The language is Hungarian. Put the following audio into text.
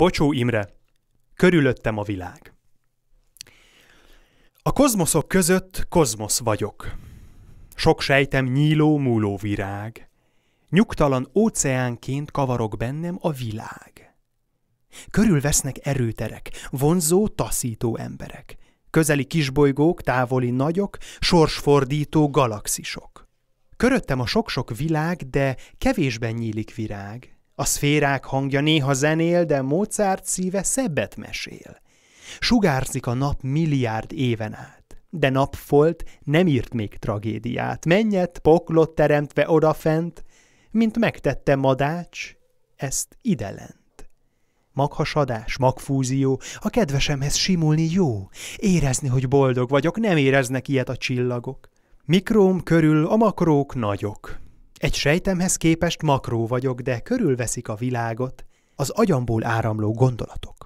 Bocsó Imre, körülöttem a világ. A kozmoszok között kozmosz vagyok. Sok sejtem nyíló múló virág. Nyugtalan óceánként kavarok bennem a világ. Körülvesznek erőterek, vonzó, taszító emberek. Közeli kisbolygók, távoli nagyok, sorsfordító galaxisok. Köröttem a sok-sok világ, de kevésben nyílik virág. A szférák hangja néha zenél, de Mozart szíve szebbet mesél. Sugárzik a nap milliárd éven át, de napfolt nem írt még tragédiát. mennyet poklot teremtve odafent, mint megtette madács, ezt idelent. Maghasadás, magfúzió, a kedvesemhez simulni jó, érezni, hogy boldog vagyok, nem éreznek ilyet a csillagok. Mikróm körül a makrók nagyok, egy sejtemhez képest makró vagyok, de körülveszik a világot az agyamból áramló gondolatok.